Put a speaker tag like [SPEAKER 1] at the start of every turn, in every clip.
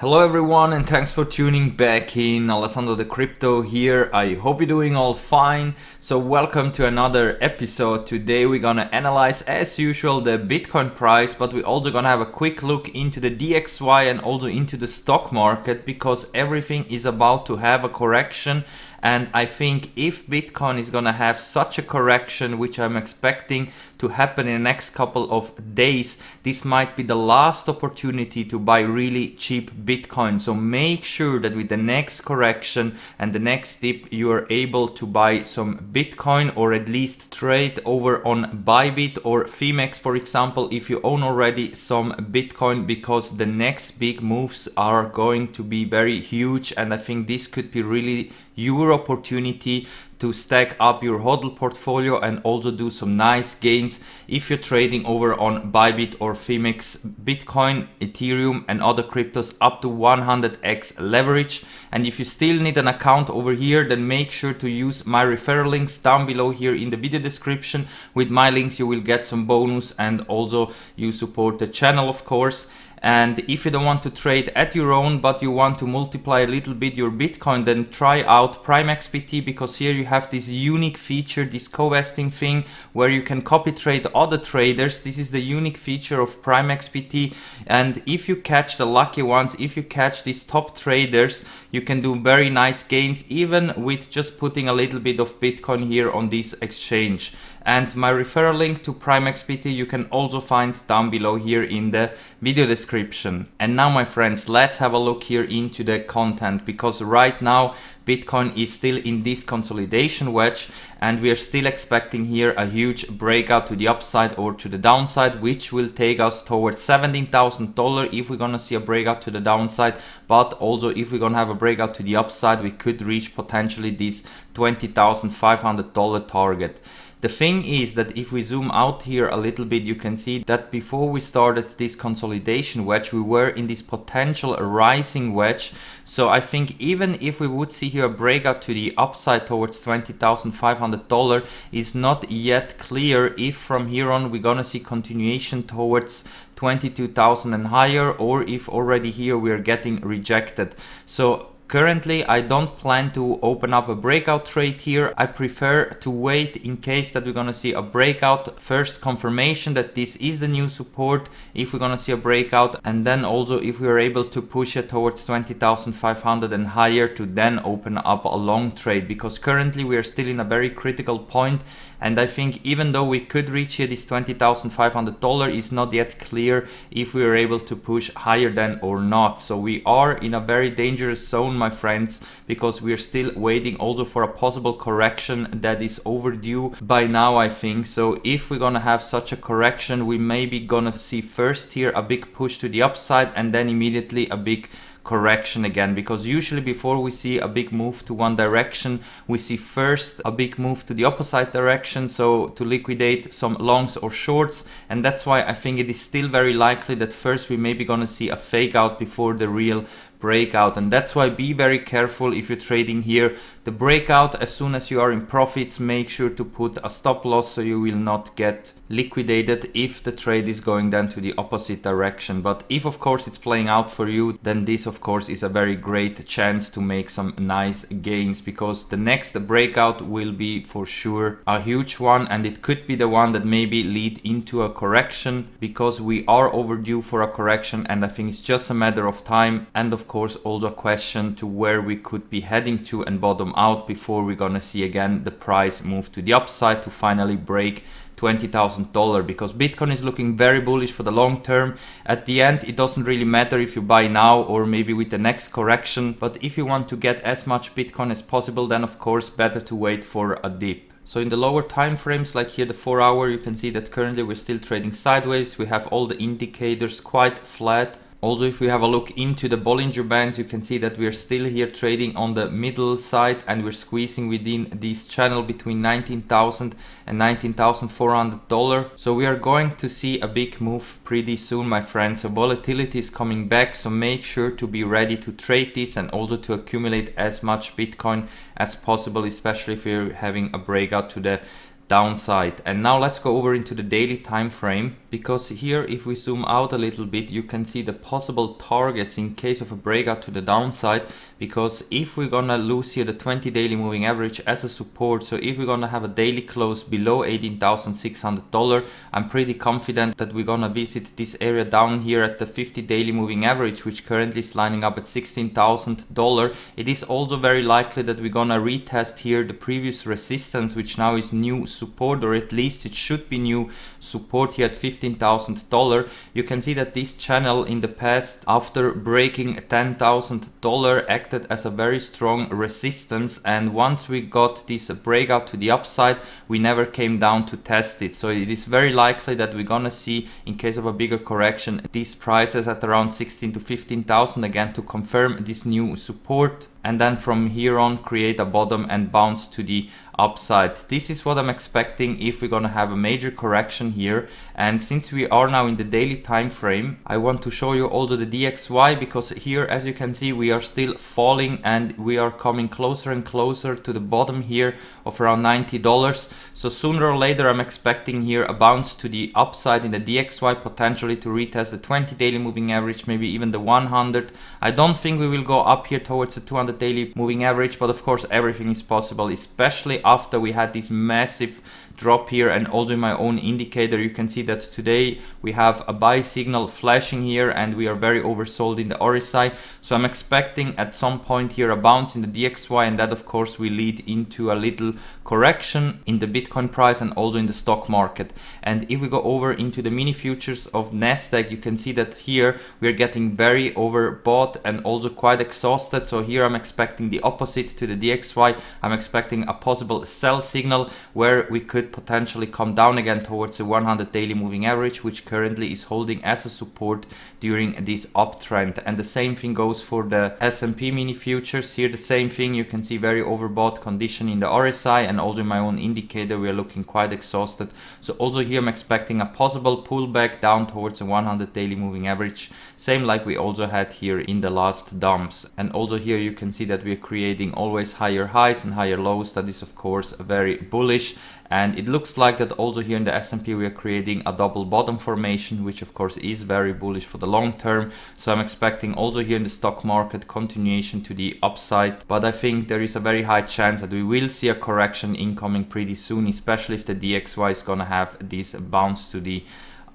[SPEAKER 1] Hello everyone and thanks for tuning back in. Alessandro the Crypto here. I hope you're doing all fine. So welcome to another episode. Today we're gonna analyze as usual the Bitcoin price, but we're also gonna have a quick look into the DXY and also into the stock market because everything is about to have a correction and I think if Bitcoin is gonna have such a correction, which I'm expecting to happen in the next couple of days, this might be the last opportunity to buy really cheap Bitcoin. So make sure that with the next correction and the next dip, you are able to buy some Bitcoin or at least trade over on Bybit or Femex, for example, if you own already some Bitcoin, because the next big moves are going to be very huge. And I think this could be really your opportunity to stack up your hodl portfolio and also do some nice gains if you're trading over on Bybit or Femex Bitcoin, Ethereum and other cryptos up to 100x leverage. And if you still need an account over here, then make sure to use my referral links down below here in the video description. With my links, you will get some bonus and also you support the channel, of course and if you don't want to trade at your own but you want to multiply a little bit your bitcoin then try out xpt because here you have this unique feature this co-vesting thing where you can copy trade other traders this is the unique feature of xpt and if you catch the lucky ones if you catch these top traders you can do very nice gains even with just putting a little bit of bitcoin here on this exchange and my referral link to xpt you can also find down below here in the video description description. And now my friends, let's have a look here into the content because right now Bitcoin is still in this consolidation wedge and we are still expecting here a huge breakout to the upside or to the downside which will take us towards $17,000 if we're gonna see a breakout to the downside but also if we're gonna have a breakout to the upside we could reach potentially this $20,500 target. The thing is that if we zoom out here a little bit, you can see that before we started this consolidation wedge, we were in this potential rising wedge. So I think even if we would see here here a breakout to the upside towards $20,500 is not yet clear if from here on we're gonna see continuation towards 22,000 and higher or if already here we are getting rejected. So Currently I don't plan to open up a breakout trade here. I prefer to wait in case that we're gonna see a breakout. First confirmation that this is the new support if we're gonna see a breakout and then also if we are able to push it towards 20,500 and higher to then open up a long trade because currently we are still in a very critical point and I think even though we could reach here this $20,500, it's not yet clear if we are able to push higher than or not. So we are in a very dangerous zone, my friends, because we are still waiting also for a possible correction that is overdue by now, I think. So if we're gonna have such a correction, we may be gonna see first here a big push to the upside and then immediately a big correction again because usually before we see a big move to one direction we see first a big move to the opposite direction so to liquidate some longs or shorts and that's why I think it is still very likely that first we may be gonna see a fake out before the real breakout and that's why be very careful if you're trading here the breakout as soon as you are in profits make sure to put a stop loss so you will not get liquidated if the trade is going then to the opposite direction but if of course it's playing out for you then this of course is a very great chance to make some nice gains because the next breakout will be for sure a huge one and it could be the one that maybe lead into a correction because we are overdue for a correction and I think it's just a matter of time and of course also a question to where we could be heading to and bottom out before we're gonna see again the price move to the upside to finally break $20,000 because Bitcoin is looking very bullish for the long term. At the end, it doesn't really matter if you buy now or maybe with the next correction. But if you want to get as much Bitcoin as possible, then of course, better to wait for a dip. So in the lower time frames, like here the 4 hour, you can see that currently we're still trading sideways. We have all the indicators quite flat also, if we have a look into the Bollinger Bands, you can see that we are still here trading on the middle side and we're squeezing within this channel between 19,000 and $19,400. So we are going to see a big move pretty soon, my friends. So volatility is coming back, so make sure to be ready to trade this and also to accumulate as much Bitcoin as possible, especially if you're having a breakout to the downside. And now let's go over into the daily time frame because here if we zoom out a little bit you can see the possible targets in case of a breakout to the downside because if we're gonna lose here the 20 daily moving average as a support so if we're gonna have a daily close below $18,600 I'm pretty confident that we're gonna visit this area down here at the 50 daily moving average which currently is lining up at $16,000 it is also very likely that we're gonna retest here the previous resistance which now is new support or at least it should be new support here at $15,000. You can see that this channel in the past after breaking $10,000 acted as a very strong resistance and once we got this breakout to the upside we never came down to test it. So it is very likely that we're gonna see in case of a bigger correction these prices at around 16 to 15,000 again to confirm this new support and then from here on create a bottom and bounce to the upside. This is what I'm expecting if we're gonna have a major correction here. And since we are now in the daily time frame, I want to show you also the DXY because here, as you can see, we are still falling and we are coming closer and closer to the bottom here of around $90. So sooner or later, I'm expecting here a bounce to the upside in the DXY potentially to retest the 20 daily moving average, maybe even the 100. I don't think we will go up here towards the 200 daily moving average, but of course everything is possible, especially after we had this massive drop here and also in my own indicator you can see that today we have a buy signal flashing here and we are very oversold in the RSI so I'm expecting at some point here a bounce in the DXY and that of course will lead into a little correction in the Bitcoin price and also in the stock market and if we go over into the mini futures of Nasdaq you can see that here we are getting very overbought and also quite exhausted so here I'm expecting the opposite to the DXY I'm expecting a possible sell signal where we could potentially come down again towards the 100 daily moving average which currently is holding as a support during this uptrend and the same thing goes for the S&P mini futures here the same thing you can see very overbought condition in the RSI and also in my own indicator we are looking quite exhausted so also here I'm expecting a possible pullback down towards the 100 daily moving average same like we also had here in the last dumps and also here you can see that we are creating always higher highs and higher lows that is of course very bullish and it looks like that also here in the S&P we are creating a double bottom formation, which of course is very bullish for the long term. So I'm expecting also here in the stock market continuation to the upside. But I think there is a very high chance that we will see a correction incoming pretty soon, especially if the DXY is going to have this bounce to the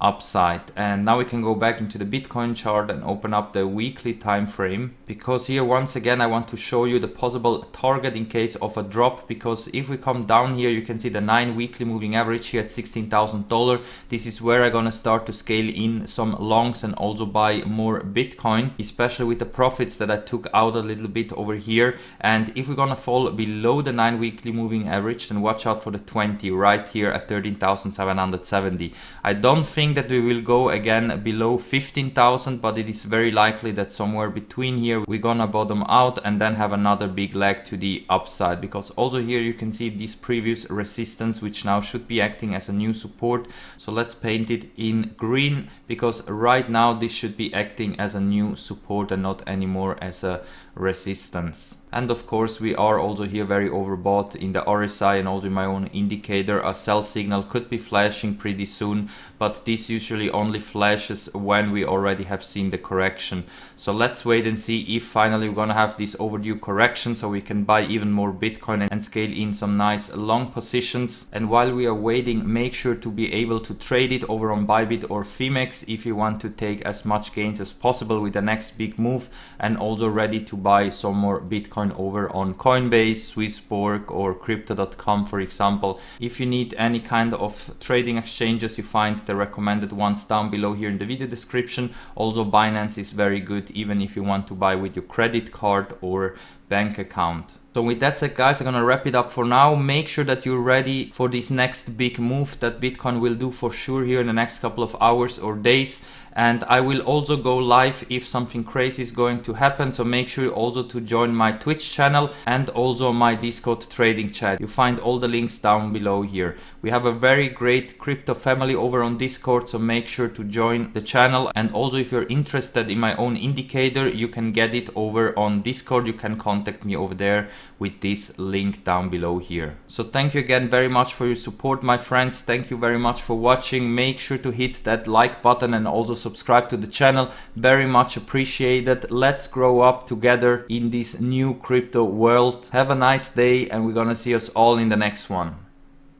[SPEAKER 1] upside and now we can go back into the Bitcoin chart and open up the weekly time frame because here once again I want to show you the possible target in case of a drop because if we come down here you can see the 9 weekly moving average here at $16,000 this is where I'm gonna start to scale in some longs and also buy more Bitcoin especially with the profits that I took out a little bit over here and if we're gonna fall below the 9 weekly moving average then watch out for the 20 right here at 13,770 I don't think that we will go again below 15,000 but it is very likely that somewhere between here we're gonna bottom out and then have another big leg to the upside because also here you can see this previous resistance which now should be acting as a new support so let's paint it in green because right now this should be acting as a new support and not anymore as a resistance. And of course we are also here very overbought in the RSI and also my own indicator. A sell signal could be flashing pretty soon, but this usually only flashes when we already have seen the correction. So let's wait and see if finally we're gonna have this overdue correction so we can buy even more Bitcoin and scale in some nice long positions. And while we are waiting, make sure to be able to trade it over on Bybit or Femex if you want to take as much gains as possible with the next big move and also ready to buy some more Bitcoin over on Coinbase, Swissborg or crypto.com for example. If you need any kind of trading exchanges, you find the recommended ones down below here in the video description. Also Binance is very good even if you want to buy with your credit card or bank account. So with that said guys, I'm gonna wrap it up for now. Make sure that you're ready for this next big move that Bitcoin will do for sure here in the next couple of hours or days and I will also go live if something crazy is going to happen so make sure also to join my Twitch channel and also my Discord trading chat. You find all the links down below here. We have a very great crypto family over on Discord so make sure to join the channel and also if you're interested in my own indicator you can get it over on Discord. You can contact me over there with this link down below here. So thank you again very much for your support my friends. Thank you very much for watching. Make sure to hit that like button and also subscribe to the channel. Very much appreciated. Let's grow up together in this new crypto world. Have a nice day and we're gonna see us all in the next one.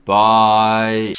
[SPEAKER 1] Bye.